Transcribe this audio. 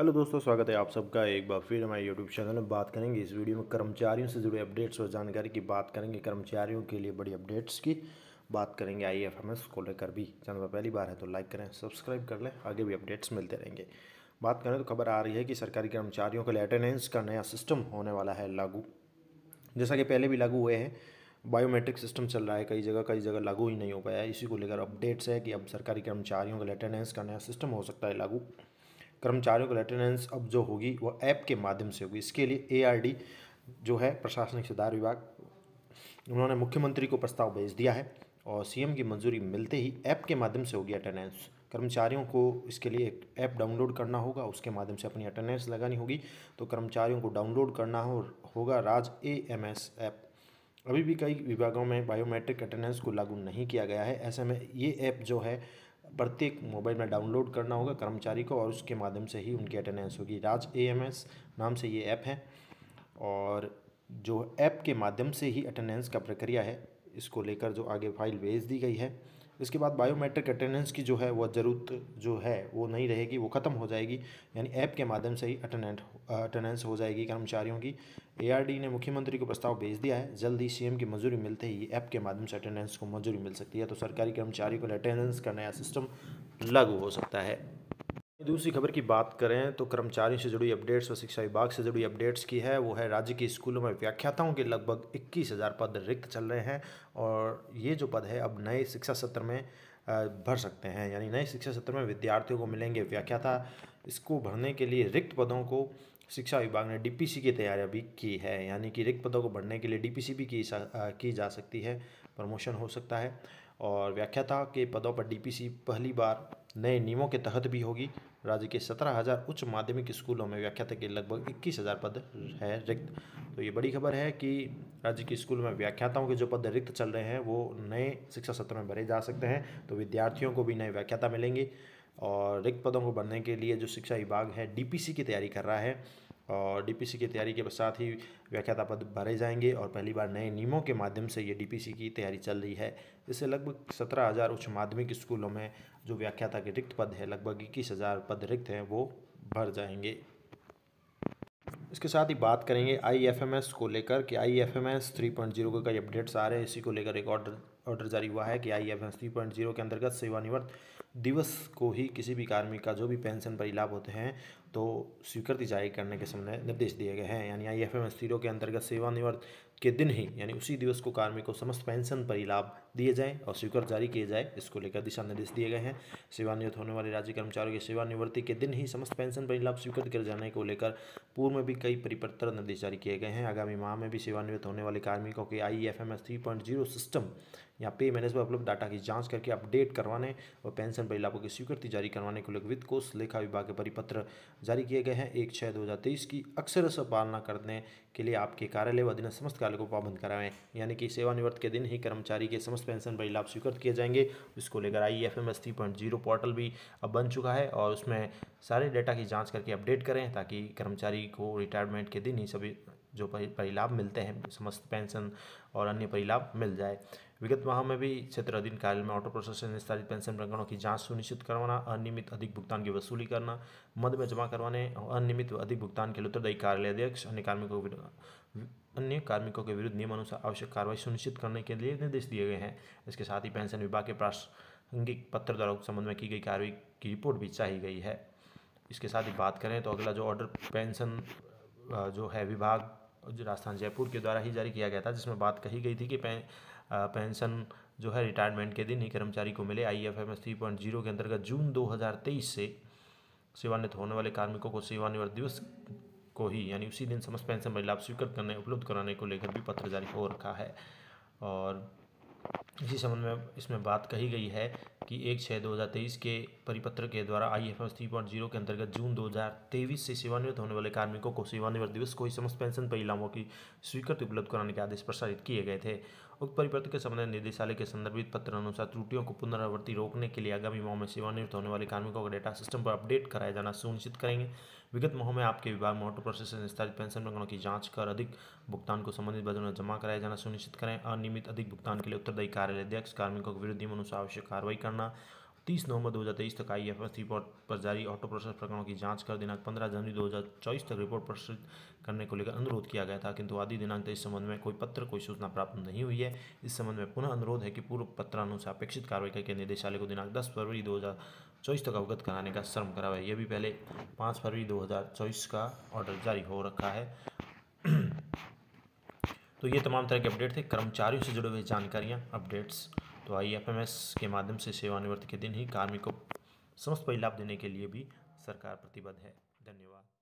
hello दोस्तों स्वागत है आप सबका एक बार फिर हमारे यूट्यूब चैनल में बात करेंगे इस वीडियो में कर्मचारियों से जुड़े अपडेट्स और जानकारी की बात करेंगे कर्मचारियों के लिए बड़ी अपडेट्स की बात करेंगे आई एफ एम एस को लेकर भी चैनल पर पहली बार है तो लाइक करें सब्सक्राइब कर लें आगे भी अपडेट्स मिलते रहेंगे बात करें तो खबर आ रही है कि सरकारी कर्मचारियों के लिए अटेंडेंस का नया सिस्टम होने वाला है लागू जैसा कि पहले भी लागू हुए हैं बायोमेट्रिक सिस्टम चल रहा है कई जगह कई जगह लागू ही नहीं हो पाया इसी को लेकर अपडेट्स है कि अब सरकारी कर्मचारियों के लिए अटेंडेंस का नया सिस्टम हो सकता है लागू कर्मचारियों की अटेंडेंस अब जो होगी वह ऐप के माध्यम से होगी इसके लिए एआरडी जो है प्रशासनिक सुधार विभाग उन्होंने मुख्यमंत्री को प्रस्ताव भेज दिया है और सीएम की मंजूरी मिलते ही ऐप के माध्यम से होगी अटेंडेंस कर्मचारियों को इसके लिए एक ऐप डाउनलोड करना होगा उसके माध्यम से अपनी अटेंडेंस लगानी होगी तो कर्मचारियों को डाउनलोड करना हो, होगा Raj A M S app अभी भी कई विभागों में बायोमेट्रिक अटेंडेंस को लागू नहीं किया गया है ऐसे में ये ऐप जो है प्रत्येक मोबाइल में डाउनलोड करना होगा कर्मचारी को और उसके माध्यम से ही उनकी अटेंडेंस होगी राज ए नाम से ये ऐप है और जो ऐप के माध्यम से ही अटेंडेंस का प्रक्रिया है इसको लेकर जो आगे फाइल भेज दी गई है इसके बाद बायोमेट्रिक अटेंडेंस की जो है वह ज़रूरत जो है वो नहीं रहेगी वो ख़त्म हो जाएगी यानी ऐप के माध्यम से ही अटेंडेंट अटेंडेंस हो जाएगी कर्मचारियों की एआरडी ने मुख्यमंत्री को प्रस्ताव भेज दिया है जल्द ही सीएम की मंजूरी मिलते ही ऐप के माध्यम से अटेंडेंस को मंजूरी मिल सकती है तो सरकारी कर्मचारी को अटेंडेंस का नया सिस्टम लागू हो सकता है दूसरी खबर की बात करें तो कर्मचारियों से जुड़ी अपडेट्स और शिक्षा विभाग से जुड़ी अपडेट्स की है वो है राज्य के स्कूलों में व्याख्याताओं के लगभग इक्कीस हज़ार पद रिक्त चल रहे हैं और ये जो पद है अब नए शिक्षा सत्र में भर सकते हैं यानी नए शिक्षा सत्र में विद्यार्थियों को मिलेंगे व्याख्याता इसको भरने के लिए रिक्त पदों को शिक्षा विभाग ने डी की तैयारियाँ भी की है यानी कि रिक्त पदों को भरने के लिए डी भी की, की जा सकती है प्रमोशन हो सकता है और व्याख्याता के पदों पर डी पहली बार नए नियमों के तहत भी होगी राज्य के सत्रह हज़ार उच्च माध्यमिक स्कूलों में व्याख्याता के लगभग इक्कीस हज़ार पद है रिक्त तो ये बड़ी खबर है कि राज्य के स्कूल में व्याख्याताओं के जो पद रिक्त चल रहे हैं वो नए शिक्षा सत्र में भरे जा सकते हैं तो विद्यार्थियों को भी नए व्याख्याता मिलेंगे और रिक्त पदों को भरने के लिए जो शिक्षा विभाग है डी की तैयारी कर रहा है और डीपीसी की तैयारी के साथ ही व्याख्याता पद भरे जाएंगे और पहली बार नए नियमों के माध्यम से ये डीपीसी की तैयारी चल रही है इससे लगभग सत्रह हज़ार उच्च माध्यमिक स्कूलों में जो व्याख्याता के रिक्त पद है लगभग इक्कीस हज़ार पद रिक्त हैं वो भर जाएंगे इसके साथ ही बात करेंगे आईएफएमएस को लेकर कि आईएफएमएस 3.0 का अपडेट्स आ रहे हैं इसी को लेकर एक ऑर्डर ऑर्डर जारी हुआ है कि आईएफएमएस 3.0 के अंतर्गत सेवानिवृत्त दिवस को ही किसी भी कार्मिक का जो भी पेंशन पर लाभ होते हैं तो स्वीकृति जारी करने के समय निर्देश दिए गए हैं यानी आई एफ एम एस के अंतर्गत सेवानिवृत्त के दिन ही यानी उसी दिवस को कार्मिक को समस्त पेंशन लाभ दिए जाएं और स्वीकृत जारी किए जाए इसको लेकर दिशा निर्देश दिए गए हैं सेवानिवृत्त होने वाले राज्य कर्मचारियों की सेवानिवृत्ति के दिन ही समस्त पेंशन लाभ स्वीकृत किए जाने को लेकर पूर्व में भी कई परिपत्र निर्देश जारी किए गए हैं आगामी माह में भी सेवानिवृत्त होने वाले कार्मिकों के I F M S three point zero system या पे मैनेज पर उपलब्ध डाटा की जांच करके अपडेट करवाने और पेंशन परिलाभों की स्वीकृति जारी करवाने को लेकर वित्त कोष लेखा विभाग के परिपत्र जारी किए गए हैं एक छः दो हज़ार तेईस की से पालना करने के लिए आपके कार्यालय व अधीन समस्त कार्य को पाबंद कराएं यानी कि सेवानिवृत्त के दिन ही कर्मचारी के समस्त पेंशन पर लाभ स्वीकृत किए जाएंगे इसको लेकर I F M S three point zero portal भी अब बन चुका है और उसमें सारे डेटा की जाँच करके अपडेट करें ताकि कर्मचारी को रिटायरमेंट के दिन ही सभी जो परिलाभ मिलते हैं समस्त पेंशन और अन्य परिलाभ मिल जाए विगत माह में भी क्षेत्र अधीन कार्यालय में ऑटो प्रोसेसर निस्तारित पेंशन प्रकरणों की जांच सुनिश्चित करवाना अनियमित अधिक भुगतान की वसूली करना मद में जमा करवाने अनियमित अधिक भुगतान के लिए उत्तरदायी कार्यालय अध्यक्ष अन्य कार्मिकों के अन्य कार्मिकों के विरुद्ध नियमानुसार आवश्यक कार्रवाई सुनिश्चित करने के लिए निर्देश दिए गए हैं इसके साथ ही पेंशन विभाग के प्रासंगिक पत्र द्वारा संबंध में की गई कार्रवाई की रिपोर्ट भी चाही गई है इसके साथ ही बात करें तो अगला जो ऑर्डर पेंशन जो है विभाग राजस्थान जयपुर के द्वारा ही जारी किया गया था जिसमें बात कही गई थी कि पे, पेंशन जो है रिटायरमेंट के दिन ही कर्मचारी को मिले I F M S three point zero के अंतर्गत जून दो हज़ार तेईस से सेवान्वित होने वाले कार्मिकों को सेवानिवृत्त दिवस को ही यानी उसी दिन समस्त पेंशन लाभ स्वीकृत करने उपलब्ध कराने को लेकर भी पत्र जारी हो रखा है और इसी संबंध में इसमें बात कही गई है कि एक छः दो हज़ार तेईस के परिपत्र के द्वारा I F S three point zero के अंतर्गत जून दो हज़ार तेईस से सेवानिवृत्त होने वाले कार्मिकों को सेवानिवृत्त दिवस को ही समस्त पेंशन परिणामों की स्वीकृति उपलब्ध कराने के आदेश प्रसारित किए गए थे उक्त परिपत्र के संबंध में निदेशालय के संदर्भित पत्र अनुसार त्रुटियों को पुनरावृत्ति रोकने के लिए आगामी माह में सेवानिवृत्त होने वाले कार्मिकों का डेटा सिस्टम पर अपडेट कराया जाना सुनिश्चित करेंगे विगत माह में आपके विभाग में ऑटो प्रोसेसिंग निस्तारित पेंशन प्रकरणों की जाँच कर अधिक भुगतान को संबंधित बदलों में जमा कराया जाना सुनिश्चित करें अनियमित अधिक भुगतान के लिए उत्तरदायी कार्य कार्यालय अध्यक्ष कार्मिकों के विरुद्ध नियमानुसार आवश्यक कार्रवाई करना तीस नवंबर 2023 तक आई एफ रिपोर्ट पर जारी ऑटो प्रोसेस प्रकरणों की जांच कर दिनांक 15 जनवरी 2024 तक रिपोर्ट प्रस्तुत करने को लेकर अनुरोध किया गया था किंतु आदि दिनांक तक इस संबंध में कोई पत्र कोई सूचना प्राप्त नहीं हुई है इस संबंध में पुनः अनुरोध है कि पूर्व पत्रानुसार अपेक्षित कार्रवाई करके निदेशालय को दिनांक दस फरवरी दो तक अवगत कराने का श्रम करा हुआ यह भी पहले पाँच फरवरी दो का ऑर्डर जारी हो रखा है तो ये तमाम तरह के अपडेट थे कर्मचारियों से जुड़े हुए जानकारियाँ अपडेट्स तो आई एफ एम एस के माध्यम से सेवानिवृत्ति के दिन ही कार्मिक को समस्त परिलाभ देने के लिए भी सरकार प्रतिबद्ध है धन्यवाद